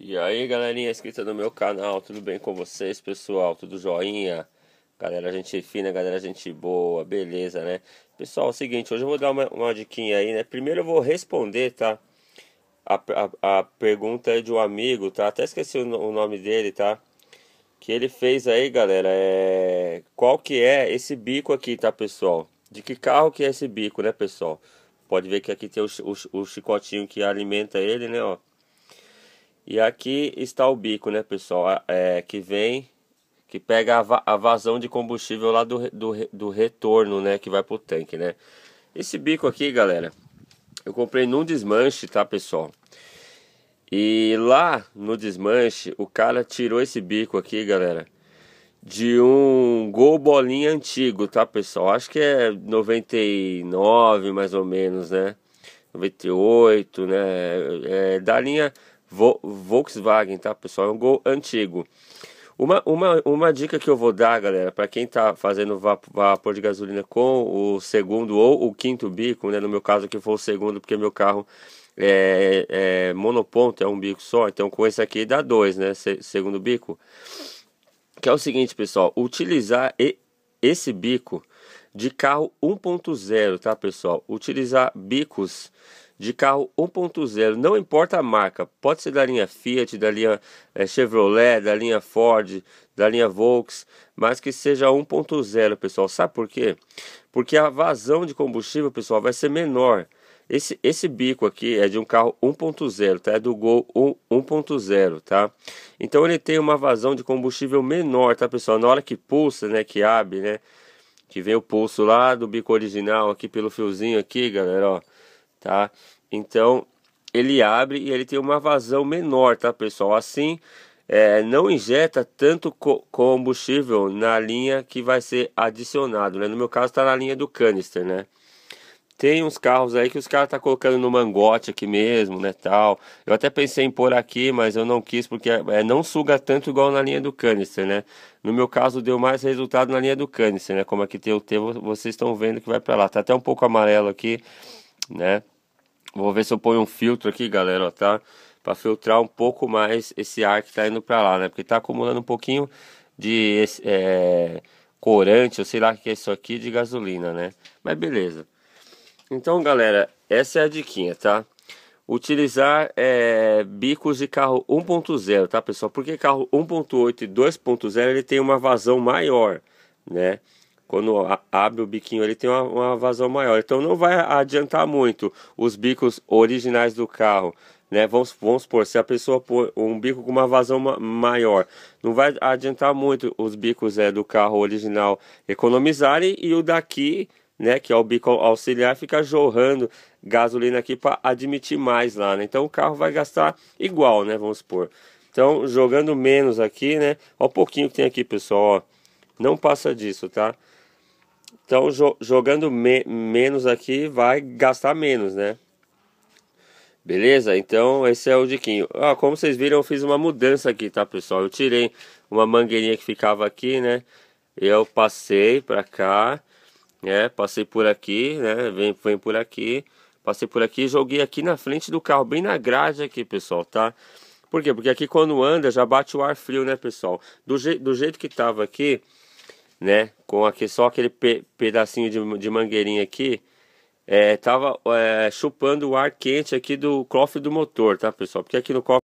E aí galerinha inscrita no meu canal, tudo bem com vocês pessoal? Tudo joinha? Galera gente fina, galera gente boa, beleza né? Pessoal, é o seguinte, hoje eu vou dar uma, uma diquinha aí né? Primeiro eu vou responder, tá? A, a, a pergunta é de um amigo, tá? Até esqueci o, o, nome dele, tá? Que ele fez aí galera, é... Qual que é esse bico aqui, tá pessoal? De que carro que é esse bico, né pessoal? Pode ver que aqui tem o, o, o chicotinho que alimenta ele, né ó e aqui está o bico, né, pessoal? É, que vem, que pega a, va a vazão de combustível lá do, do, do retorno, né? Que vai pro tanque, né? Esse bico aqui, galera, eu comprei num desmanche, tá, pessoal? E lá no desmanche, o cara tirou esse bico aqui, galera, de um Gol Bolinha antigo, tá, pessoal? Acho que é 99, mais ou menos, né? 98, né? É, é, da linha Volkswagen, tá, pessoal? É um Gol antigo. Uma, uma, uma dica que eu vou dar, galera, para quem está fazendo vapor de gasolina com o segundo ou o quinto bico, né? No meu caso aqui foi o segundo, porque meu carro é, é monoponto, é um bico só. Então com esse aqui dá dois, né? segundo bico. Que é o seguinte, pessoal, utilizar e, esse bico de carro 1.0, tá, pessoal? Utilizar bicos de carro 1.0, não importa a marca, pode ser da linha Fiat, da linha é, Chevrolet, da linha Ford, da linha Volks, mas que seja 1.0, pessoal. Sabe por quê? Porque a vazão de combustível, pessoal, vai ser menor. Esse, esse bico aqui é de um carro 1.0, tá? É do Gol 1.0, tá? Então ele tem uma vazão de combustível menor, tá, pessoal? Na hora que pulsa, né, que abre, né, que vem o pulso lá do bico original aqui pelo fiozinho aqui, galera, ó tá? Então ele abre e ele tem uma vazão menor, tá pessoal? Assim é, não injeta tanto co combustível na linha que vai ser adicionado, né? No meu caso está na linha do canister, né? Tem uns carros aí que os caras tá colocando no mangote aqui mesmo, né, tal. Eu até pensei em pôr aqui, mas eu não quis porque é, é, não suga tanto igual na linha do canister, né? No meu caso deu mais resultado na linha do canister, né? Como aqui tem o T, vocês estão vendo que vai para lá. Tá até um pouco amarelo aqui, né? Vou ver se eu ponho um filtro aqui, galera, ó, tá? Para filtrar um pouco mais esse ar que tá indo para lá, né? Porque tá acumulando um pouquinho de é, corante, ou sei lá o que é isso aqui, de gasolina, né? Mas beleza. Então, galera, essa é a diquinha, tá? Utilizar é, bicos de carro 1.0, tá, pessoal? Porque carro 1.8 e 2.0, ele tem uma vazão maior, né? quando abre o biquinho ele tem uma, uma, vazão maior. Então não vai adiantar muito os bicos originais do carro. Né? Vamos, vamos supor, se a pessoa pôr um bico com uma vazão maior, não vai adiantar muito os bicos é, do carro original economizarem e o daqui, né, que é o bico auxiliar, fica jorrando gasolina aqui para admitir mais lá. Né? Então o carro vai gastar igual, né? Vamos supor. Então, jogando menos aqui, né? o pouquinho que tem aqui, pessoal. Ó, não passa disso, tá? Então, jo jogando me menos aqui, vai gastar menos, né? Beleza? Então, esse é o diquinho. Ah, como vocês viram, eu fiz uma mudança aqui, tá, pessoal? Eu tirei uma mangueirinha que ficava aqui, né? Eu passei para cá, né? Passei por aqui, né? Vem, vem por aqui. Passei por aqui e joguei aqui na frente do carro, bem na grade aqui, pessoal, tá? Por quê? Porque aqui quando anda já bate o ar frio, né, pessoal? Do, je do jeito que tava aqui, né? Com aqui só aquele pe pedacinho de, de mangueirinha aqui, é, tava é, chupando o ar quente aqui do cofre do motor, tá, pessoal? Porque aqui no cofre